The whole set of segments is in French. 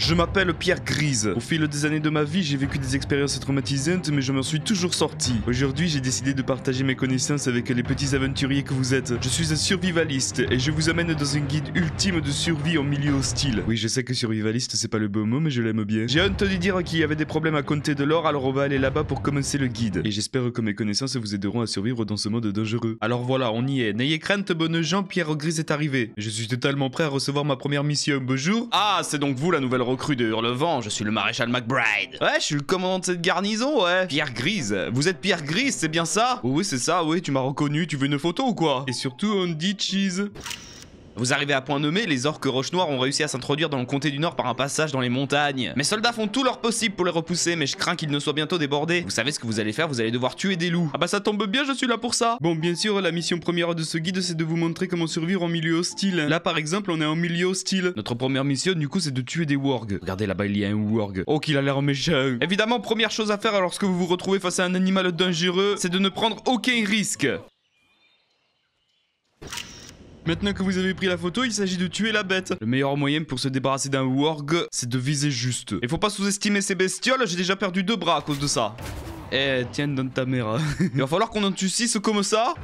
Je m'appelle Pierre Grise. Au fil des années de ma vie, j'ai vécu des expériences traumatisantes, mais je m'en suis toujours sorti. Aujourd'hui, j'ai décidé de partager mes connaissances avec les petits aventuriers que vous êtes. Je suis un survivaliste et je vous amène dans un guide ultime de survie en milieu hostile. Oui, je sais que survivaliste, c'est pas le beau mot, mais je l'aime bien. J'ai de dire qu'il y avait des problèmes à compter de l'or, alors on va aller là-bas pour commencer le guide. Et j'espère que mes connaissances vous aideront à survivre dans ce monde dangereux. Alors voilà, on y est. N'ayez crainte, bonnes gens, Pierre Grise est arrivé. Je suis totalement prêt à recevoir ma première mission. Bonjour. Ah, c'est donc vous la nouvelle recrue de Hurlevent, je suis le maréchal McBride. Ouais, je suis le commandant de cette garnison, ouais. Pierre Grise, vous êtes Pierre Grise, c'est bien ça Oui, c'est ça, oui, tu m'as reconnu, tu veux une photo ou quoi Et surtout, on dit cheese. Vous arrivez à point nommé, les orques roches noires ont réussi à s'introduire dans le comté du Nord par un passage dans les montagnes. Mes soldats font tout leur possible pour les repousser, mais je crains qu'ils ne soient bientôt débordés. Vous savez ce que vous allez faire, vous allez devoir tuer des loups. Ah bah ça tombe bien, je suis là pour ça. Bon, bien sûr, la mission première de ce guide, c'est de vous montrer comment survivre en milieu hostile. Là, par exemple, on est en milieu hostile. Notre première mission, du coup, c'est de tuer des wargs. Regardez, là-bas, il y a un warg. Oh, qu'il a l'air méchant. Évidemment, première chose à faire lorsque vous vous retrouvez face à un animal dangereux, c'est de ne prendre aucun risque. Maintenant que vous avez pris la photo, il s'agit de tuer la bête. Le meilleur moyen pour se débarrasser d'un worg, c'est de viser juste. Il faut pas sous-estimer ces bestioles, j'ai déjà perdu deux bras à cause de ça. Eh, tiens dans ta mère. il va falloir qu'on en tue six comme ça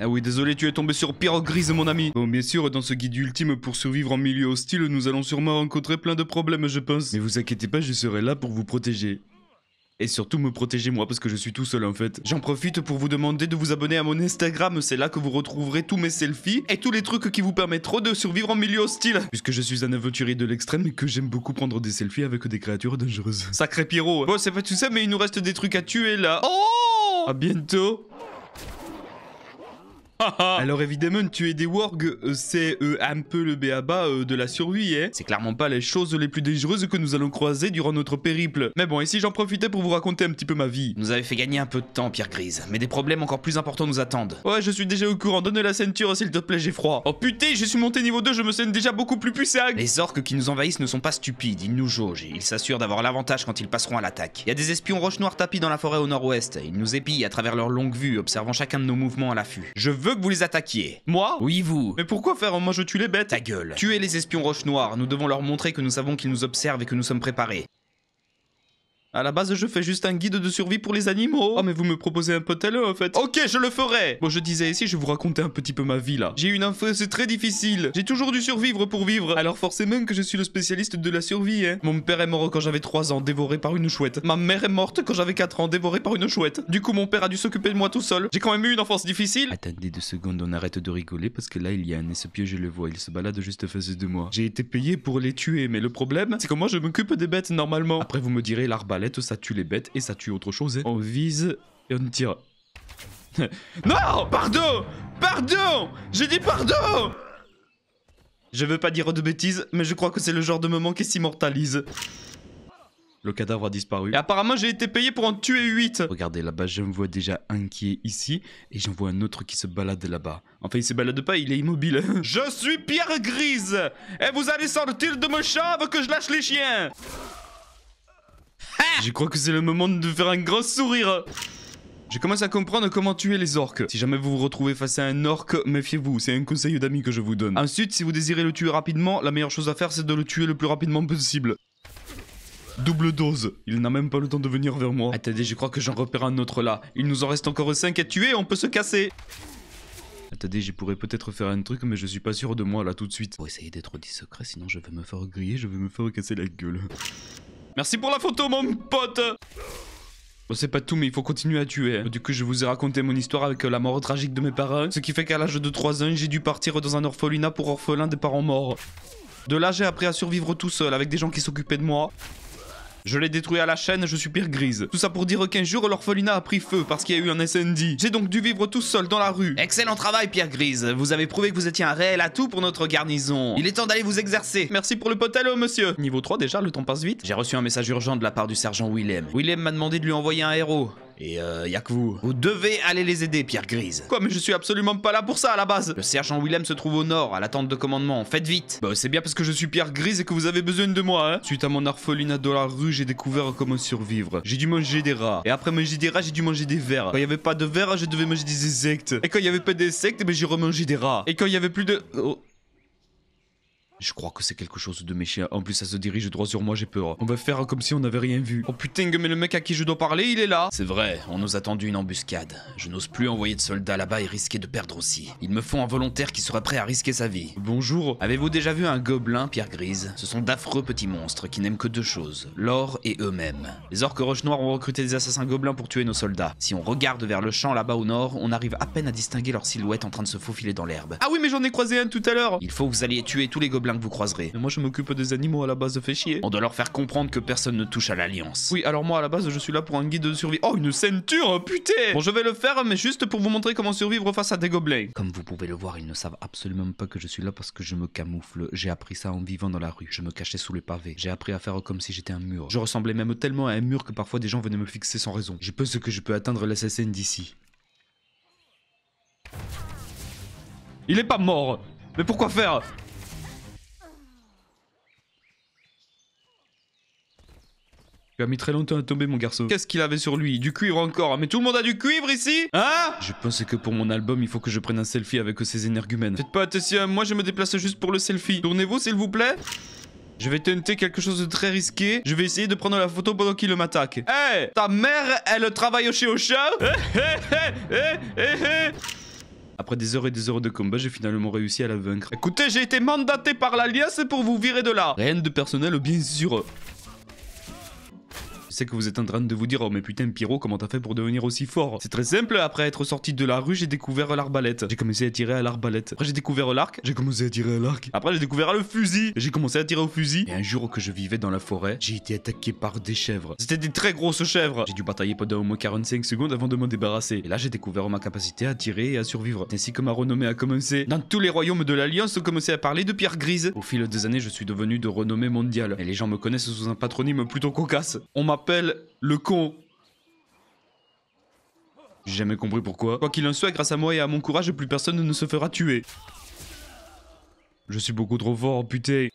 ah oui, désolé, tu es tombé sur Pierre Grise, mon ami. Bon, bien sûr, dans ce guide ultime pour survivre en milieu hostile, nous allons sûrement rencontrer plein de problèmes, je pense. Mais vous inquiétez pas, je serai là pour vous protéger et surtout me protéger moi parce que je suis tout seul en fait. J'en profite pour vous demander de vous abonner à mon Instagram, c'est là que vous retrouverez tous mes selfies et tous les trucs qui vous permettront de survivre en milieu hostile. Puisque je suis un aventurier de l'extrême et que j'aime beaucoup prendre des selfies avec des créatures dangereuses. Sacré pyro Bon, c'est pas tout ça, mais il nous reste des trucs à tuer là. Oh À bientôt Alors évidemment, tuer des wargs, euh, c'est euh, un peu le béaba euh, de la survie, hein. C'est clairement pas les choses les plus dangereuses que nous allons croiser durant notre périple. Mais bon, ici j'en profitais pour vous raconter un petit peu ma vie. Nous avez fait gagner un peu de temps, Pierre Grise, mais des problèmes encore plus importants nous attendent. Ouais, je suis déjà au courant, Donnez la ceinture s'il te plaît, j'ai froid. Oh putain, je suis monté niveau 2, je me sens déjà beaucoup plus puissant. Les orques qui nous envahissent ne sont pas stupides, ils nous jaugent, ils s'assurent d'avoir l'avantage quand ils passeront à l'attaque. Il y a des espions roche noirs tapis dans la forêt au nord-ouest, ils nous épillent à travers leur longue vue, observant chacun de nos mouvements à l'affût. Je veux veux que vous les attaquiez. Moi Oui, vous. Mais pourquoi faire Moi, je tue les bêtes. Ta gueule. Tuez les espions roches noires. Nous devons leur montrer que nous savons qu'ils nous observent et que nous sommes préparés. À la base, je fais juste un guide de survie pour les animaux. Oh, mais vous me proposez un peu en fait. Ok, je le ferai. Bon, je disais ici, je vous raconter un petit peu ma vie là. J'ai eu une enfance très difficile. J'ai toujours dû survivre pour vivre. Alors forcément que je suis le spécialiste de la survie. Hein. Mon père est mort quand j'avais 3 ans, dévoré par une chouette. Ma mère est morte quand j'avais 4 ans, dévoré par une chouette. Du coup, mon père a dû s'occuper de moi tout seul. J'ai quand même eu une enfance difficile. Attendez deux secondes, on arrête de rigoler parce que là, il y a un espion, je le vois. Il se balade juste face de moi. J'ai été payé pour les tuer, mais le problème, c'est que moi, je m'occupe des bêtes normalement. Après, vous me direz l'arbal ça tue les bêtes et ça tue autre chose. on vise et on tire. non Pardon Pardon J'ai dit pardon Je veux pas dire de bêtises, mais je crois que c'est le genre de moment qui s'immortalise. Le cadavre a disparu. Et apparemment, j'ai été payé pour en tuer 8. Regardez, là-bas, je me vois déjà un qui est ici. Et j'en vois un autre qui se balade là-bas. Enfin, il se balade pas, il est immobile. je suis Pierre Grise. Et vous allez sortir de mon avant que je lâche les chiens. Je crois que c'est le moment de faire un grand sourire. Je commence à comprendre comment tuer les orques. Si jamais vous vous retrouvez face à un orque, méfiez-vous, c'est un conseil d'ami que je vous donne. Ensuite, si vous désirez le tuer rapidement, la meilleure chose à faire c'est de le tuer le plus rapidement possible. Double dose. Il n'a même pas le temps de venir vers moi. Attendez, je crois que j'en repère un autre là. Il nous en reste encore 5 à tuer, on peut se casser. Attendez, j'y pourrais peut-être faire un truc, mais je suis pas sûr de moi là tout de suite. Pour essayer d'être discret, sinon je vais me faire griller, je vais me faire casser la gueule. Merci pour la photo, mon pote Bon, c'est pas tout, mais il faut continuer à tuer. Hein. Du coup, je vous ai raconté mon histoire avec euh, la mort tragique de mes parents, ce qui fait qu'à l'âge de 3 ans, j'ai dû partir dans un orphelinat pour orphelins des parents morts. De là, j'ai appris à survivre tout seul avec des gens qui s'occupaient de moi. Je l'ai détruit à la chaîne, je suis Pierre grise. Tout ça pour dire qu'un jour, l'orphelinat a pris feu parce qu'il y a eu un SND. J'ai donc dû vivre tout seul dans la rue. Excellent travail, Pierre Grise. Vous avez prouvé que vous étiez un réel atout pour notre garnison. Il est temps d'aller vous exercer. Merci pour le potello, monsieur. Niveau 3 déjà, le temps passe vite. J'ai reçu un message urgent de la part du sergent Willem. Willem m'a demandé de lui envoyer un héros. Et euh, y'a que vous. Vous devez aller les aider, Pierre Grise. Quoi, mais je suis absolument pas là pour ça à la base. Le sergent Willem se trouve au nord, à l'attente de commandement. Faites vite. Bah, c'est bien parce que je suis Pierre Grise et que vous avez besoin de moi, hein. Suite à mon orphelinat de la rue, j'ai découvert comment survivre. J'ai dû manger des rats. Et après manger des rats, j'ai dû manger des vers. Quand il n'y avait pas de vers, je devais manger des insectes. Et quand il y avait pas d'insectes, mais eh ben, j'ai remangé des rats. Et quand il y avait plus de. Oh. Je crois que c'est quelque chose de méchant. En plus, ça se dirige droit sur moi, j'ai peur. On va faire comme si on n'avait rien vu. Oh putain, mais le mec à qui je dois parler, il est là. C'est vrai, on nous a tendu une embuscade. Je n'ose plus envoyer de soldats là-bas et risquer de perdre aussi. Ils me font un volontaire qui sera prêt à risquer sa vie. Bonjour. Avez-vous déjà vu un gobelin, Pierre Grise Ce sont d'affreux petits monstres qui n'aiment que deux choses, l'or et eux-mêmes. Les orques roches noires ont recruté des assassins gobelins pour tuer nos soldats. Si on regarde vers le champ là-bas au nord, on arrive à peine à distinguer leur silhouette en train de se faufiler dans l'herbe. Ah oui, mais j'en ai croisé un tout à l'heure. Il faut que vous alliez tuer tous les gobelins que vous croiserez. Mais moi je m'occupe des animaux à la base, fait chier. On doit leur faire comprendre que personne ne touche à l'Alliance. Oui, alors moi à la base je suis là pour un guide de survie. Oh, une ceinture, putain Bon, je vais le faire, mais juste pour vous montrer comment survivre face à des gobelins. Comme vous pouvez le voir, ils ne savent absolument pas que je suis là parce que je me camoufle. J'ai appris ça en vivant dans la rue. Je me cachais sous les pavés. J'ai appris à faire comme si j'étais un mur. Je ressemblais même tellement à un mur que parfois des gens venaient me fixer sans raison. Je peux ce que je peux atteindre l'assassin d'ici. Il est pas mort Mais pourquoi faire Tu as mis très longtemps à tomber, mon garçon. Qu'est-ce qu'il avait sur lui Du cuivre encore. Ah, mais tout le monde a du cuivre ici Hein Je pensais que pour mon album, il faut que je prenne un selfie avec ces énergumènes. Faites pas attention, moi je me déplace juste pour le selfie. Tournez-vous, s'il vous plaît. Je vais tenter quelque chose de très risqué. Je vais essayer de prendre la photo pendant qu'il m'attaque. Hé eh, hey, Ta mère, elle travaille au chez hé eh, eh, Après des heures et des heures de combat, j'ai finalement réussi à la vaincre. Écoutez, j'ai été mandaté par l'Alliance pour vous virer de là. Rien de personnel, bien sûr sais que vous êtes en train de vous dire Oh, mais putain, Pyro, comment t'as fait pour devenir aussi fort C'est très simple. Après être sorti de la rue, j'ai découvert l'arbalète. J'ai commencé à tirer à l'arbalète. Après, j'ai découvert l'arc. J'ai commencé à tirer à l'arc. Après, j'ai découvert le fusil. J'ai commencé à tirer au fusil. Et un jour que je vivais dans la forêt, j'ai été attaqué par des chèvres. C'était des très grosses chèvres. J'ai dû batailler pendant au moins 45 secondes avant de m'en débarrasser. Et là, j'ai découvert ma capacité à tirer et à survivre. Ainsi que ma renommée a commencé. Dans tous les royaumes de l'Alliance, on commençait à parler de pierre grise. Au fil des années, je suis devenu de renommée mondiale. Et les gens me connaissent sous un patronyme plutôt cocasse. On m'a le con. J'ai jamais compris pourquoi. Quoi qu'il en soit, grâce à moi et à mon courage, plus personne ne se fera tuer. Je suis beaucoup trop fort, putain.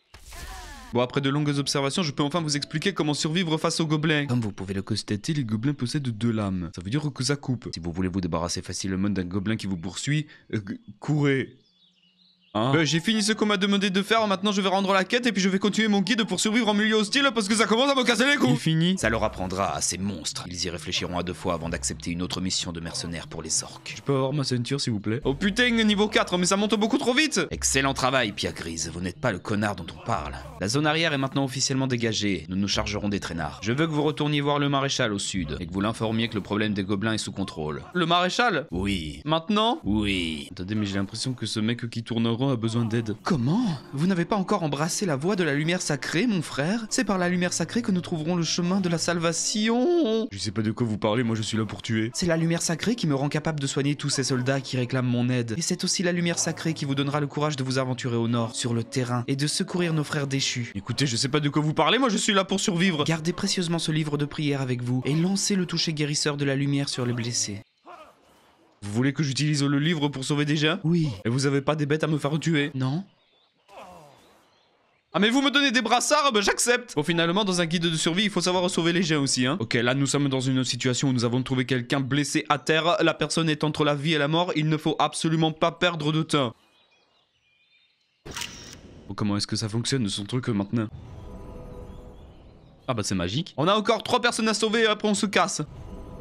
Bon, après de longues observations, je peux enfin vous expliquer comment survivre face aux gobelins. Comme vous pouvez le constater, les gobelins possèdent deux lames. Ça veut dire que ça coupe. Si vous voulez vous débarrasser facilement d'un gobelin qui vous poursuit, euh, courez. Hein ben, j'ai fini ce qu'on m'a demandé de faire, maintenant je vais rendre la quête et puis je vais continuer mon guide pour survivre en milieu hostile parce que ça commence à me casser les couilles. fini. Ça leur apprendra à ces monstres. Ils y réfléchiront à deux fois avant d'accepter une autre mission de mercenaire pour les orques. Je peux avoir ma ceinture s'il vous plaît Oh putain, niveau 4, mais ça monte beaucoup trop vite Excellent travail, Pierre Grise, vous n'êtes pas le connard dont on parle. La zone arrière est maintenant officiellement dégagée, nous nous chargerons des traînards. Je veux que vous retourniez voir le maréchal au sud et que vous l'informiez que le problème des gobelins est sous contrôle. Le maréchal Oui. Maintenant Oui. Attendez, mais j'ai l'impression que ce mec qui tourne a besoin d'aide. Comment Vous n'avez pas encore embrassé la voie de la lumière sacrée, mon frère C'est par la lumière sacrée que nous trouverons le chemin de la salvation Je sais pas de quoi vous parlez, moi je suis là pour tuer. C'est la lumière sacrée qui me rend capable de soigner tous ces soldats qui réclament mon aide. Et c'est aussi la lumière sacrée qui vous donnera le courage de vous aventurer au nord, sur le terrain, et de secourir nos frères déchus. Écoutez, je sais pas de quoi vous parlez, moi je suis là pour survivre. Gardez précieusement ce livre de prière avec vous, et lancez le toucher guérisseur de la lumière sur les blessés. Vous voulez que j'utilise le livre pour sauver des gens Oui. Et vous avez pas des bêtes à me faire tuer Non. Ah mais vous me donnez des brassards, ben j'accepte Bon finalement dans un guide de survie il faut savoir sauver les gens aussi hein. Ok là nous sommes dans une situation où nous avons trouvé quelqu'un blessé à terre, la personne est entre la vie et la mort, il ne faut absolument pas perdre de temps. comment est-ce que ça fonctionne son truc maintenant Ah bah c'est magique. On a encore trois personnes à sauver et après on se casse.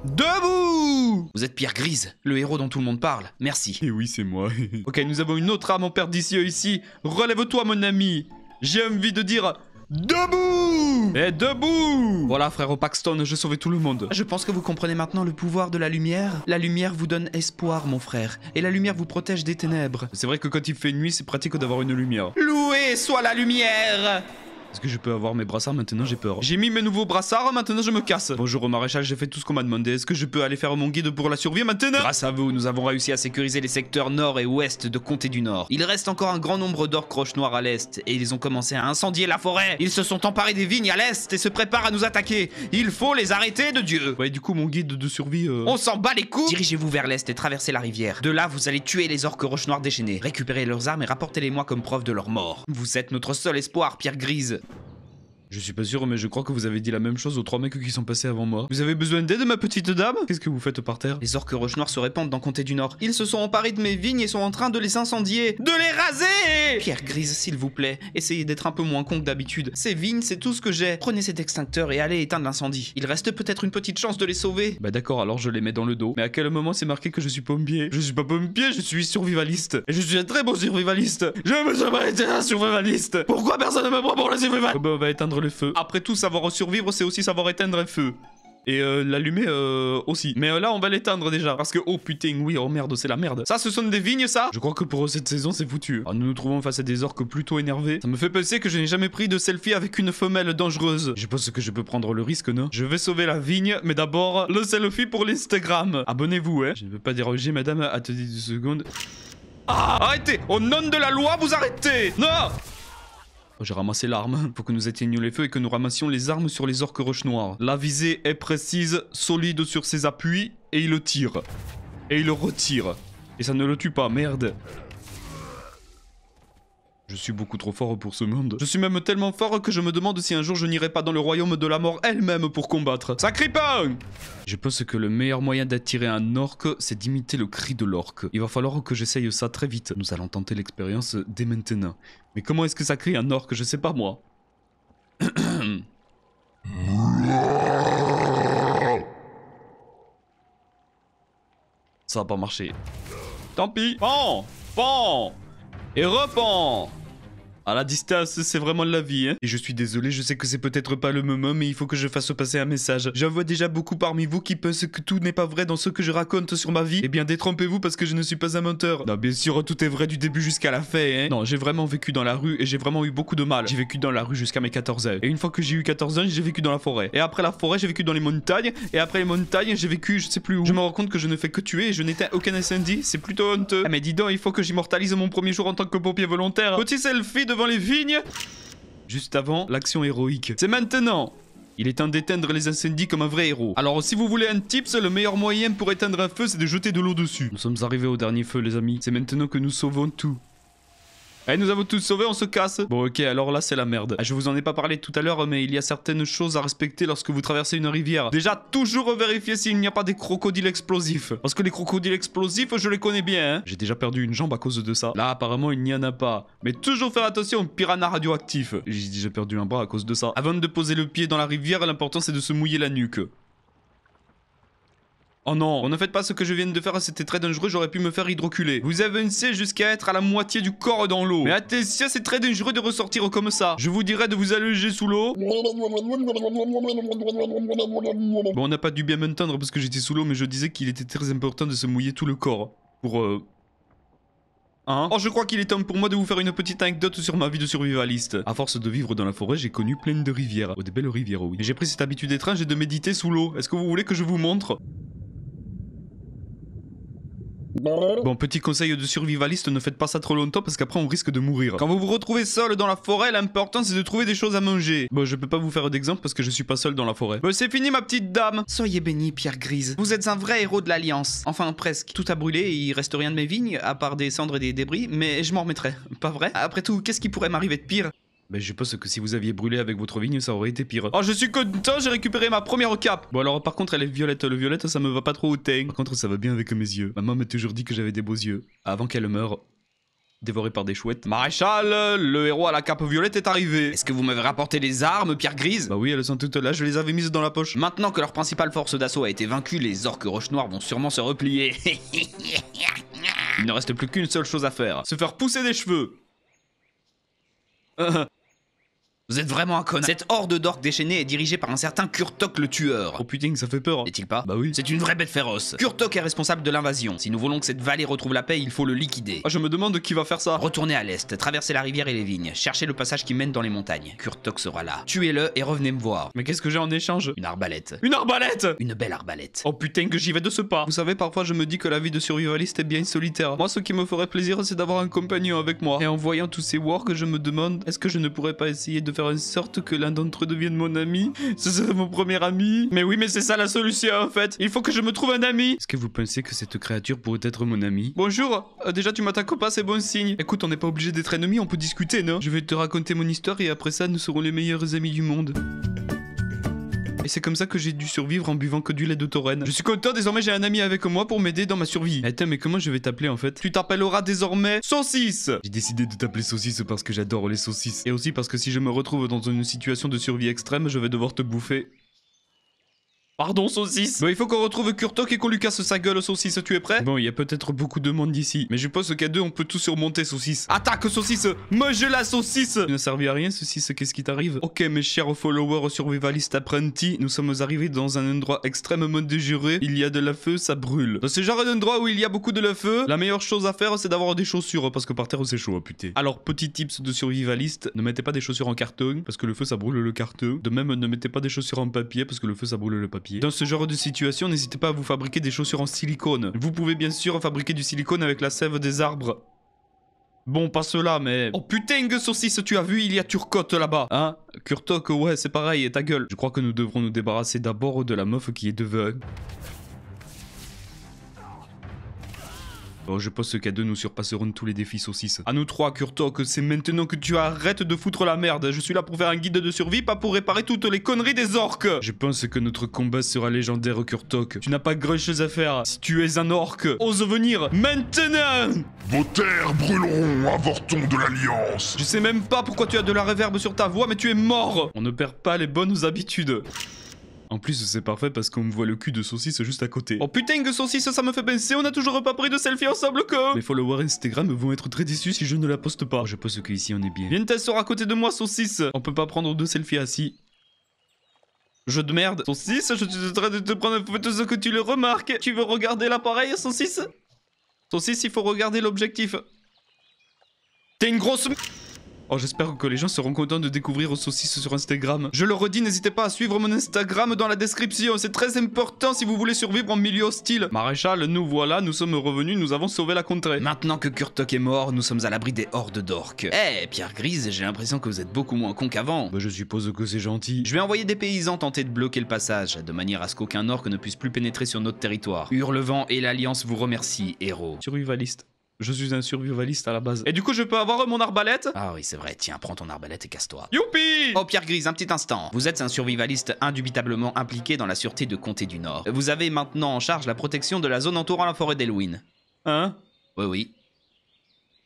Debout Vous êtes Pierre Grise, le héros dont tout le monde parle. Merci. Et eh oui, c'est moi. ok, nous avons une autre âme en perdition ici. Relève-toi, mon ami. J'ai envie de dire Debout Et eh, debout Voilà frère Paxton, je sauvé tout le monde. Je pense que vous comprenez maintenant le pouvoir de la lumière. La lumière vous donne espoir mon frère, et la lumière vous protège des ténèbres. C'est vrai que quand il fait nuit, c'est pratique d'avoir une lumière. Loué soit la lumière est-ce que je peux avoir mes brassards maintenant J'ai peur. J'ai mis mes nouveaux brassards, maintenant je me casse. Bonjour au maréchal, j'ai fait tout ce qu'on m'a demandé. Est-ce que je peux aller faire mon guide pour la survie maintenant Grâce à vous, nous avons réussi à sécuriser les secteurs nord et ouest de Comté du Nord. Il reste encore un grand nombre d'orques roches noires à l'est et ils ont commencé à incendier la forêt. Ils se sont emparés des vignes à l'est et se préparent à nous attaquer. Il faut les arrêter de Dieu. Ouais, du coup, mon guide de survie. Euh, On s'en bat les coups Dirigez-vous vers l'est et traversez la rivière. De là, vous allez tuer les orques roches noires déchaînés, récupérer leurs armes et rapportez-les-moi comme preuve de leur mort. Vous êtes notre seul espoir, Pierre Grise. it. Je suis pas sûr, mais je crois que vous avez dit la même chose aux trois mecs qui sont passés avant moi. Vous avez besoin d'aide, ma petite dame Qu'est-ce que vous faites par terre Les orques roches noires se répandent dans le Comté du Nord. Ils se sont emparés de mes vignes et sont en train de les incendier. De les raser Pierre grise, s'il vous plaît. Essayez d'être un peu moins con que d'habitude. Ces vignes, c'est tout ce que j'ai. Prenez cet extincteur et allez éteindre l'incendie. Il reste peut-être une petite chance de les sauver. Bah d'accord, alors je les mets dans le dos. Mais à quel moment c'est marqué que je suis pompier Je suis pas pompier, je suis survivaliste. Et je suis un très bon survivaliste. Je me suis un survivaliste. Pourquoi personne ne me prend pour le survivaliste va éteindre le feu. Après tout, savoir survivre, c'est aussi savoir éteindre un feu. Et euh, l'allumer euh, aussi. Mais euh, là, on va l'éteindre déjà. Parce que, oh putain, oui, oh merde, c'est la merde. Ça, ce sont des vignes, ça Je crois que pour cette saison, c'est foutu. nous nous trouvons face à des orques plutôt énervés. Ça me fait penser que je n'ai jamais pris de selfie avec une femelle dangereuse. Je pense que je peux prendre le risque, non Je vais sauver la vigne, mais d'abord, le selfie pour l'Instagram. Abonnez-vous, hein. Je ne veux pas déroger, madame. Attendez deux secondes. Ah, arrêtez Au nom de la loi, vous arrêtez Non j'ai ramassé l'arme. Faut que nous éteignions les feux et que nous ramassions les armes sur les orques roches noires. La visée est précise, solide sur ses appuis, et il le tire. Et il le retire. Et ça ne le tue pas, merde. Je suis beaucoup trop fort pour ce monde. Je suis même tellement fort que je me demande si un jour je n'irai pas dans le royaume de la mort elle-même pour combattre. Ça crie Je pense que le meilleur moyen d'attirer un orque, c'est d'imiter le cri de l'orque. Il va falloir que j'essaye ça très vite. Nous allons tenter l'expérience dès maintenant. Mais comment est-ce que ça crie un orque Je sais pas moi. ça va pas marcher. Tant pis. Pan Pan Et repend à la distance, c'est vraiment la vie. Hein. Et je suis désolé, je sais que c'est peut-être pas le moment, mais il faut que je fasse passer un message. J'en vois déjà beaucoup parmi vous qui pensent que tout n'est pas vrai dans ce que je raconte sur ma vie. Eh bien, détrompez-vous parce que je ne suis pas un menteur. Non, bien sûr, tout est vrai du début jusqu'à la fin. Hein. Non, j'ai vraiment vécu dans la rue et j'ai vraiment eu beaucoup de mal. J'ai vécu dans la rue jusqu'à mes 14 ans. Et une fois que j'ai eu 14 ans, j'ai vécu dans la forêt. Et après la forêt, j'ai vécu dans les montagnes. Et après les montagnes, j'ai vécu je sais plus où. Je me rends compte que je ne fais que tuer et je n'étais aucun incendie. C'est plutôt honteux. Eh mais dis donc, il faut que j'immortalise mon premier jour en tant que pompier volontaire. Petit selfie de devant les vignes Juste avant l'action héroïque. C'est maintenant il est temps d'éteindre les incendies comme un vrai héros. Alors si vous voulez un tips, le meilleur moyen pour éteindre un feu, c'est de jeter de l'eau dessus. Nous sommes arrivés au dernier feu, les amis. C'est maintenant que nous sauvons tout. Eh nous avons tous sauvé, on se casse. Bon, ok, alors là, c'est la merde. Ah, je vous en ai pas parlé tout à l'heure, mais il y a certaines choses à respecter lorsque vous traversez une rivière. Déjà, toujours vérifier s'il n'y a pas des crocodiles explosifs. Parce que les crocodiles explosifs, je les connais bien. Hein. J'ai déjà perdu une jambe à cause de ça. Là, apparemment, il n'y en a pas. Mais toujours faire attention aux piranhas radioactifs. J'ai déjà perdu un bras à cause de ça. Avant de poser le pied dans la rivière, l'important, c'est de se mouiller la nuque. Oh non, oh, ne fait pas ce que je viens de faire, c'était très dangereux, j'aurais pu me faire hydroculer. Vous avancez jusqu'à être à la moitié du corps dans l'eau. Mais attention, c'est très dangereux de ressortir comme ça. Je vous dirais de vous alléger sous l'eau. Bon, on n'a pas dû bien m'entendre parce que j'étais sous l'eau, mais je disais qu'il était très important de se mouiller tout le corps. Pour... Euh, hein oh, je crois qu'il est temps pour moi de vous faire une petite anecdote sur ma vie de survivaliste. À force de vivre dans la forêt, j'ai connu plein de rivières. Oh, des belles rivières, oui. j'ai pris cette habitude étrange de méditer sous l'eau. Est-ce que vous voulez que je vous montre Bon, petit conseil de survivaliste, ne faites pas ça trop longtemps parce qu'après on risque de mourir. Quand vous vous retrouvez seul dans la forêt, l'important c'est de trouver des choses à manger. Bon, je peux pas vous faire d'exemple parce que je suis pas seul dans la forêt. Bon, c'est fini ma petite dame. Soyez béni Pierre Grise. Vous êtes un vrai héros de l'Alliance. Enfin, presque. Tout a brûlé et il reste rien de mes vignes, à part des cendres et des débris, mais je m'en remettrai. Pas vrai Après tout, qu'est-ce qui pourrait m'arriver de pire je pense que si vous aviez brûlé avec votre vigne, ça aurait été pire. Oh, je suis content, j'ai récupéré ma première cape. Bon, alors par contre, elle est violette. Le violette, ça me va pas trop au Par contre, ça va bien avec mes yeux. Maman m'a toujours dit que j'avais des beaux yeux. Avant qu'elle meure, dévorée par des chouettes. Maréchal, le héros à la cape violette est arrivé. Est-ce que vous m'avez rapporté les armes, pierre grise Bah oui, elles sont toutes là, je les avais mises dans la poche. Maintenant que leur principale force d'assaut a été vaincue, les orques roches noires vont sûrement se replier. Il ne reste plus qu'une seule chose à faire, se faire pousser des cheveux. Uh-huh. Vous êtes vraiment un connard. Cette horde d'orques déchaînée est dirigée par un certain Kurtok le tueur. Oh putain, ça fait peur. N'est-il pas Bah oui. C'est une vraie bête féroce. Kurtok est responsable de l'invasion. Si nous voulons que cette vallée retrouve la paix, il faut le liquider. Ah, je me demande qui va faire ça. Retournez à l'est, traversez la rivière et les vignes, cherchez le passage qui mène dans les montagnes. Kurtok sera là. Tuez-le et revenez me voir. Mais qu'est-ce que j'ai en échange Une arbalète. Une arbalète Une belle arbalète. Oh putain, que j'y vais de ce pas. Vous savez, parfois je me dis que la vie de survivaliste est bien solitaire. Moi, ce qui me ferait plaisir, c'est d'avoir un compagnon avec moi. Et en voyant tous ces wargs, je me demande, est-ce que je ne pourrais pas essayer de faire en sorte que l'un d'entre eux devienne mon ami. Ce serait mon premier ami. Mais oui, mais c'est ça la solution en fait. Il faut que je me trouve un ami. Est-ce que vous pensez que cette créature pourrait être mon ami Bonjour. Euh, déjà, tu m'attaques pas, c'est bon signe. Écoute, on n'est pas obligé d'être ennemis, on peut discuter, non Je vais te raconter mon histoire et après ça, nous serons les meilleurs amis du monde. Et c'est comme ça que j'ai dû survivre en buvant que du lait de taurenne Je suis content, désormais j'ai un ami avec moi pour m'aider dans ma survie. Attends, mais comment je vais t'appeler en fait Tu t'appelleras désormais Saucisse J'ai décidé de t'appeler Saucisse parce que j'adore les saucisses. Et aussi parce que si je me retrouve dans une situation de survie extrême, je vais devoir te bouffer Pardon, saucisse. Bon, il faut qu'on retrouve Kurtok et qu'on lui casse sa gueule, saucisse. Tu es prêt Bon, il y a peut-être beaucoup de monde ici. Mais je pense qu'à deux, on peut tout surmonter, saucisse. Attaque, saucisse je la saucisse Il ne servi à rien, saucisse. Qu'est-ce qui t'arrive Ok, mes chers followers survivalistes apprentis, nous sommes arrivés dans un endroit extrêmement déjuré. Il y a de la feu, ça brûle. Dans ce genre d'endroit où il y a beaucoup de feu, la meilleure chose à faire, c'est d'avoir des chaussures. Parce que par terre, c'est chaud, hein, putain. Alors, petit tips de survivaliste, ne mettez pas des chaussures en carton. Parce que le feu, ça brûle le carton. De même, ne mettez pas des chaussures en papier. Parce que le feu, ça brûle le papier. Dans ce genre de situation, n'hésitez pas à vous fabriquer des chaussures en silicone. Vous pouvez bien sûr fabriquer du silicone avec la sève des arbres. Bon, pas cela, mais... Oh putain, que saucisse, tu as vu, il y a Turcotte là-bas. Hein Kurtok, ouais, c'est pareil, et ta gueule. Je crois que nous devrons nous débarrasser d'abord de la meuf qui est devenue... Bon, oh, je pense qu'à deux, nous surpasserons tous les défis saucisses. À nous trois, Kurtok, c'est maintenant que tu arrêtes de foutre la merde. Je suis là pour faire un guide de survie, pas pour réparer toutes les conneries des orques. Je pense que notre combat sera légendaire, Kurtok. Tu n'as pas grand chose à faire. Si tu es un orque, ose venir maintenant Vos terres brûleront, avortons de l'Alliance. Je sais même pas pourquoi tu as de la réverbe sur ta voix, mais tu es mort. On ne perd pas les bonnes habitudes. En plus, c'est parfait parce qu'on me voit le cul de Saucisse juste à côté. Oh putain que Saucisse, ça me fait penser, on a toujours pas pris de selfie ensemble quoi. Mes followers Instagram vont être très déçus si je ne la poste pas. je pense que ici on est bien. Viens t'asseoir à côté de moi, Saucisse. On peut pas prendre deux selfies assis. Je de merde. Saucisse, je te en de te prendre une photo ce que tu le remarques. Tu veux regarder l'appareil, Saucisse Saucisse, il faut regarder l'objectif. T'es une grosse... Oh, j'espère que les gens seront contents de découvrir aux saucisses sur Instagram. Je le redis, n'hésitez pas à suivre mon Instagram dans la description. C'est très important si vous voulez survivre en milieu hostile. Maréchal, nous voilà, nous sommes revenus, nous avons sauvé la contrée. Maintenant que Kurtok est mort, nous sommes à l'abri des hordes d'orques. Eh Pierre Grise, j'ai l'impression que vous êtes beaucoup moins con qu'avant. Bah, je suppose que c'est gentil. Je vais envoyer des paysans tenter de bloquer le passage, de manière à ce qu'aucun orque ne puisse plus pénétrer sur notre territoire. Hurlevent et l'Alliance vous remercie, héros. Survivaliste. Je suis un survivaliste à la base. Et du coup, je peux avoir mon arbalète Ah oui, c'est vrai. Tiens, prends ton arbalète et casse-toi. Youpi Oh, Pierre Grise, un petit instant. Vous êtes un survivaliste indubitablement impliqué dans la sûreté de Comté du Nord. Vous avez maintenant en charge la protection de la zone entourant la forêt d'Elwyn. Hein Oui, oui.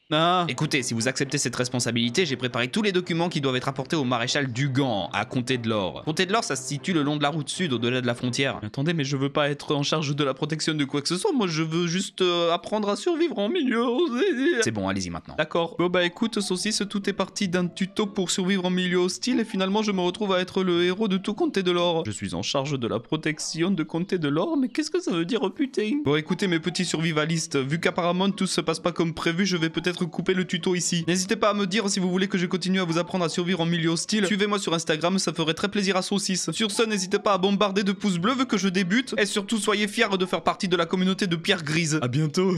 Ah. Écoutez, si vous acceptez cette responsabilité, j'ai préparé tous les documents qui doivent être apportés au maréchal Dugan, à Comté de l'Or. Comté de l'Or, ça se situe le long de la route sud, au-delà de la frontière. attendez, mais je veux pas être en charge de la protection de quoi que ce soit, moi je veux juste euh, apprendre à survivre en milieu. C'est bon, allez-y maintenant. D'accord. Bon bah écoute, saucisse, tout est parti d'un tuto pour survivre en milieu hostile et finalement je me retrouve à être le héros de tout Comté de l'Or. Je suis en charge de la protection de Comté de l'Or, mais qu'est-ce que ça veut dire, oh putain Bon écoutez, mes petits survivalistes, vu qu'apparemment tout se passe pas comme prévu, je vais peut-être couper le tuto ici. N'hésitez pas à me dire si vous voulez que je continue à vous apprendre à survivre en milieu hostile. Suivez-moi sur Instagram, ça ferait très plaisir à Saucisse. Sur ce, n'hésitez pas à bombarder de pouces bleus vu que je débute. Et surtout, soyez fiers de faire partie de la communauté de Pierre Grise. À bientôt